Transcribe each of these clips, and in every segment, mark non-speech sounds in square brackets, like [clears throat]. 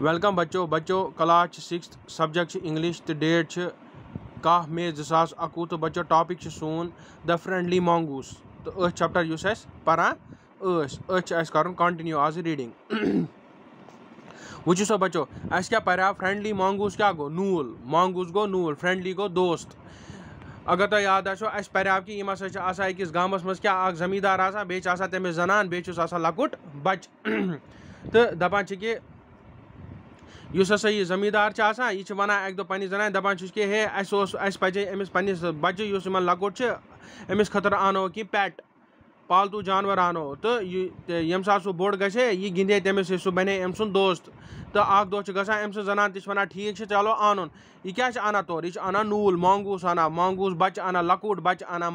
Welcome बच्चो बच्चो class six subject English तो डेट कह मे जिस अकू तो बच्चो टॉपिक सोन द फ्रेंडली मोंगूस तो अथ चैप्टर उस पान कर कंटिन्यू आज रीडिंग वो बच्चो अस [clears throat] क्या पड़ा फ्रेंडली मोंगूस क्या गो नूल मोंगूस गो नूल फ्रेंडली गो दोस्त अगर तुम तो याद आसो अस पड़ा कि अकिस ग मज क्या जमींदार आसान बेस तमिस जनान बेस लकुट बच [clears throat] तो दपान कि इस हसा यह जमींदार यह वन वनान पे जनान दपान कि हे अस पजे अमिस पे बच्चे इस लकुट अमिस खुद आनो कि पेट पालतू जानवर आनो तो यम सा सह बोड़ गे यह गिंदे तमिस सह बने अम सुद दोस्त तो अख दह गा अम ठीक है चलो आनुन यह क्या आना तौर यह आना नूल मांगूस आना मांगूस बच्चे आना लकूट बच्चे आना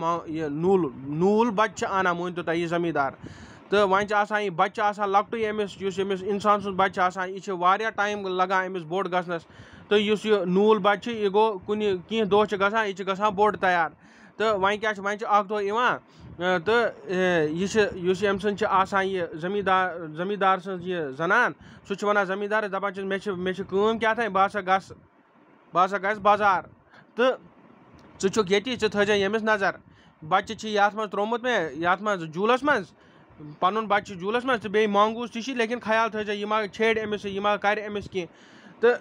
नूल नूल बच्चे आना मान तो तुम यह जमींदार तो वह बच्चा लकट इंसान सुन बच्चा यह टाइम लगान अमिस बोड गस तो इस नूल बच्चे यह गो कह दह यह बोड तैयार तो वह क्या वह दो तो यह अम सी जमींदार जमींदार सह जनान सह वन जमीदार दपान मे मे क्या तह बह सा गस बजार तो झुक ये थे यमिस नजर बच्चे ये त्रोमुत मे यूलस जूलस मज पन बच्चे जूलस मे तो मांगूस तीस लेकिन ख्याल थे यह छेड़ अमिस यह कर अमिस कह तो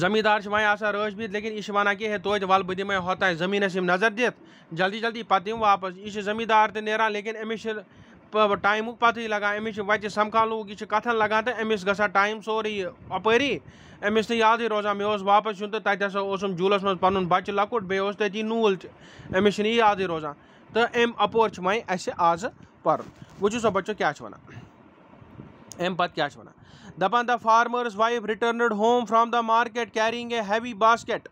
जमींदार वह रश बीत लेकिन यह वन कह तोत वल बह दिमें होत जमीन नजर दित जल्दी जल्दी पे दिम वापस यह जमींदार त लेकिन अमिस टाइम पत लगान अमिस वत समकालूक यह कथन लगान तो अमिस गा टाइम सोरे अपरी अमिस याद रोजान मे वापस यून तो तथा जूलस मे पुन बच्चे लकुट बेस ती नूल अमिस याद रोजान तो एम अपोर मे अस आज पर् वो बच्चों क्या वन अम पत क्या वन दपान the farmer's wife returned home from the market carrying a heavy basket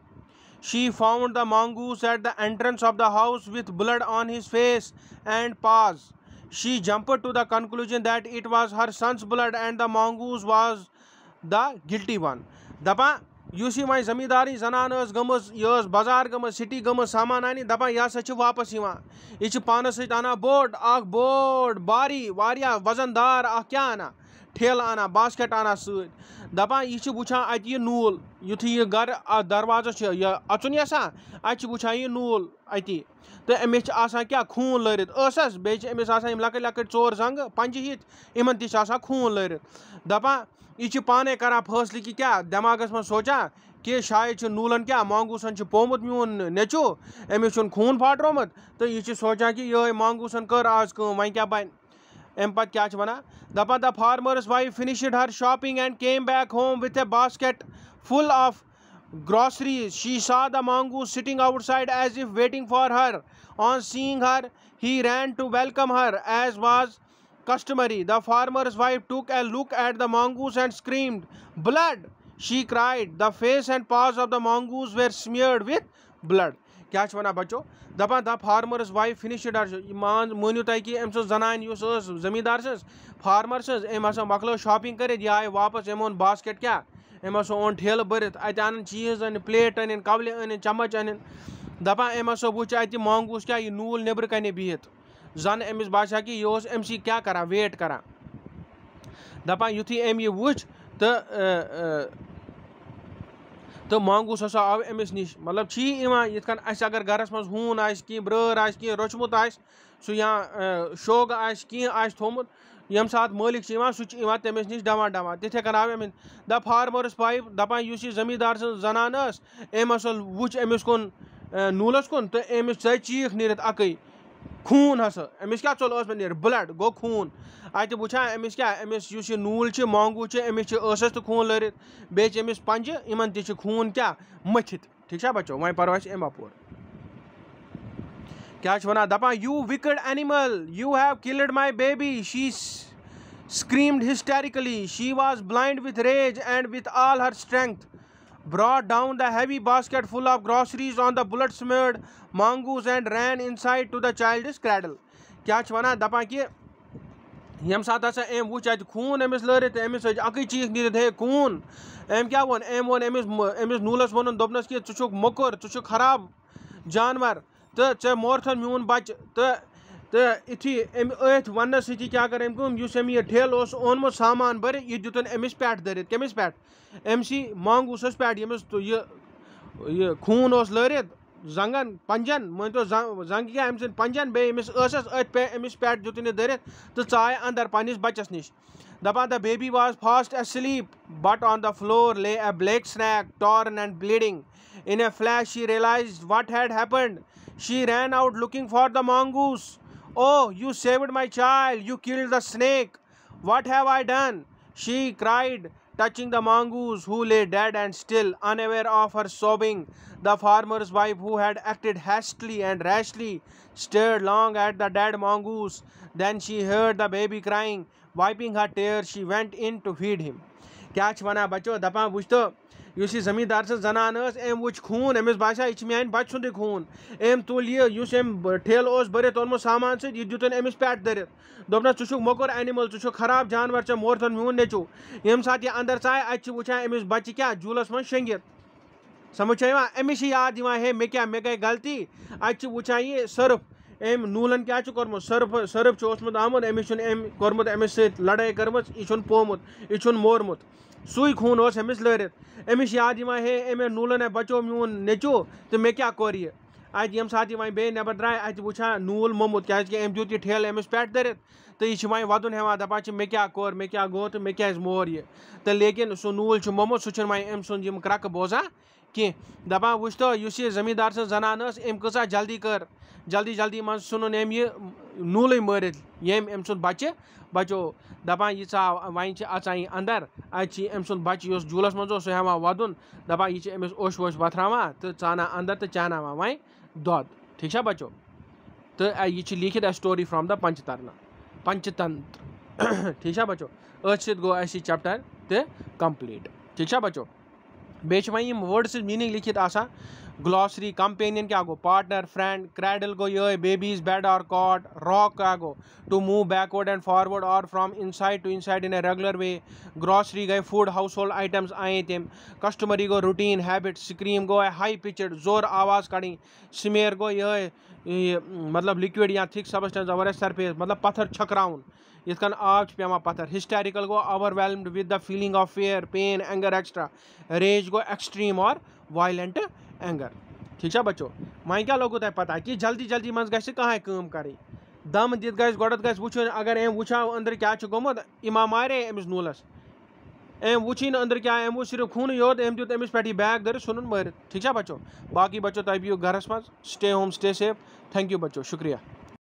she found the mongoose at the entrance of the house with blood on his face and paws she jump to the conclusion that it was her son's blood and the mongoose was the guilty one दपान उस ये जमींदारी जनान गम बाजार गम city गम सामान आने दपा यह हसा वापस यहाँ यह पानस सत बोट अ बोट बारी वजनदार क्या अना ٹھیلہٕ اَنان باسکٮ۪ٹ اَنان سۭتۍ دَپان یہِ چھِ وٕچھان اَتہِ یہِ نوٗل یُتھُے یہِ گَرٕ اَتھ دروازَس چھِ یہِ اَژُن یَژھان اَتہِ چھِ وٕچھان یہِ نوٗل اَتی تہٕ أمِس چھِ آسان کیٛاہ خوٗن لٲرِتھ ٲسَس بیٚیہِ چھِ أمِس آسان یِم لۄکٕٹۍ لۄکٕٹۍ ژور زنٛگہٕ پَنجہِ ہِتھ یِمَن تہِ چھِ آسان خوٗن لٲرِتھ دَپان یہِ چھِ پانَے کَران فٲصلہٕ کہِ کیٛاہ دٮ۪ماغَس منٛز سونٛچان کہِ شاید چھِ نوٗلَن کیٛاہ مانگوٗسَن چھِ پوٚمُت میون نیٚچوٗ أمِس چھُن خوٗن پھاٹرومُت تہٕ یہِ چھِ سونٛچان کہِ یِہوٚے مانگوٗسَن کٔر آز کٲم وۄنۍ کیٛاہ بَنہِ Empath catch bana. Dapa the farmer's wife finished her shopping and came back home with a basket full of groceries. She saw the mongoose sitting outside as if waiting for her. On seeing her, he ran to welcome her, as was customary. The farmer's wife took a look at the mongoose and screamed, Blood! She cried. The face and paws of the mongoose were smeared with blood. क्या वन बचो दपा दप farmer's wife finished मान मनियो तुम कि अम्स सनान उस जमींदार सज फार्मर सज एम हा मकलो शॉपिंग कर यह वापस एम ओन बास्केट क्या एम हा ओन ठेल भरत अत अन चीज अन प्लेट अन कवल अन चमच अन दपा एम हा वो अत मांगूस क्या नूल नबर कने बिहत तो। जन अमिस बादशाह कि यह अमसी क्या कर वेट कर दपा युथ अम यह वुच तो तो मांगूस हसा आव अमिस नश मतलब इत अगर गरस मज हून आर ब्र आ रोचमुत आह शोग आमुत यम सात मालिक सह तमिस नश डवान डवान तथे कन आव अमिस द फार्मर्स पाइप दपान इस जमींदार सं जनान ऐम हसा अमिस कुन नूलस कुन तो अमिस चे चीख नीरत अकई खून हस अमिस क्या चोल मे नीर ब्लड गो खून अत वुचा अमिस क्या अमिस यह नूल मोंगू अमिस तो खून लरित बेच पंज इन ते खून क्या मथित ठीक है बचो वह पो अम अपोर क्या वन दपा you wicked animal you have killed my baby she screamed hysterically she was blind with rage and with all her strength brought down the heavy basket full of groceries on the bullet smeared mongoose and ran inside to the child's cradle क्या छ वनान दपान कि यम सात हसा em वुच अत खून अमिस लरित अमिस अज अक चीख नीरित हे खून एम क्या वो एम वो अमिस अमिस नूलस वो दोपनस कि ुक मोकुर ुक खराब जानवर तो ऐ मोर थन म्यून बच तो तो इतु अथ वन सी क्या कर इस ये ठेल ओनम सामान भर यह दुन अमिस पे दरित कमिस पे एम सी मांगूस पे यमस यह खून उस लरित जंगन पंजन मान तो जंग क्या अम सद पंजन बेस अथ पे अमिस पे दुन यह दरित तो चाय अंदर पनिस बचस नश दपान the baby was fast asleep but on the floor lay a black snake torn and bleeding in a flash she realize what had happened she ran out looking for the mongoose Oh, you saved my child, you killed the snake. What have I done? She cried, touching the mongoose who lay dead and still, unaware of her sobbing. The farmer's wife, who had acted hastily and rashly, stared long at the dead mongoose. Then she heard the baby crying. Wiping her tears, she went in to feed him. Catch one बचो धपा बुझ इस जमींदार सं जनान अम वुच खून अमिस बासा यह मान बच सुंद खून अम तुल यह ठेल उस भरत ओनम सामान सत यह दितन अमिस पेट धरत दोपन ऐ मोकुर एनिमल ऐ खराब जानवर ऐ मोरतन मून नचु ये सात यह अंदर चाय अत वा अमिस बच्चे क्या जूलस मं शंगित समझ अमिस याद हे मे क्या मे गई गलती अत वा यह सर्फ एम नूलन क्या कर्म सर्फ सर्प चोसमुत आमुत अमिस कर्मुत अमिस सड़ाई करम यह पोमुत यह मोरमुत सू खून अमिस लड़ित अमिस याद हे अमे नूलन बचो मून नेचो तो मे क्या कौर यह अत ये सात वह बे नबर द्राय अत व नूल मोमुत क्या अम दूत यह ठेल अमिस पे धरत तो यह वह वदन हेवान दपा मे क्या कौर मे क्या गो तो मे क्या मोर यह तो लेकिन सू नूल मोमुत सह अम सुंद क्रक बोजा कह दपा वो इस जमींदार सनान एम कसा जल्दी कर जल्दी जल्दी मन सुन अम यह नूल मर यम सुद बच्चे बचो दपा यह वे अचान यह अंदर अम सुद बच्चे उस जूलस मो सह वदुन दपा यह ओश वोश वथरवान तो चाना अंदर तो चाना वे दौद ठीक बचो तो यह लीखित story from the Panchatantra Panchatantra [clears throat] ठीक बचो अथ सो अ चैप्टर तो कम्प्लीट ठीक बचो बेचमाई वर्ड से मीनिंग लिखित तो आसा ग्लॉसरी कंपेनियन क्या गो पार्टनर फ्रेंड क्रैडल को ये बेबीज बेड और कॉट रॉक गो to move backward and forward और from inside to inside in a regular way grocery गए फूड हाउस होल्ड आइटम्स आए थे कस्टमरी गो रूटीन हैबिट स्क्रीम गो हाई पिचड जोर आवाज़ काढ़ी स्मेर गो ये, मतलब लिक्विड या थिक सबस्टेंस अवर सरफेस मतलब पत्थर छकराउन ये कन आग पे पत्थर हिस्टेरिकल गो overwhelmed with the feeling of fear pain anger extra rage गो एक्सट्रीम और वायलेंट एंगर ठीक है बच्चों वह क्या लोगो तक पता कि जल्दी जल्दी मज ग कम कर दम दि ग गोड अगर एम वो अंदर क्या गोमुत इमा मारे अमिस नूलस एम वो अंदर क्या एम वो सिर्फ खून योद एम दित अमिस पे बैग धर सुन मर ठीक है बच्चों बाकी बच्चों तुम बिहू गरस मज stay home stay safe thank you बच्चों शुक्रिया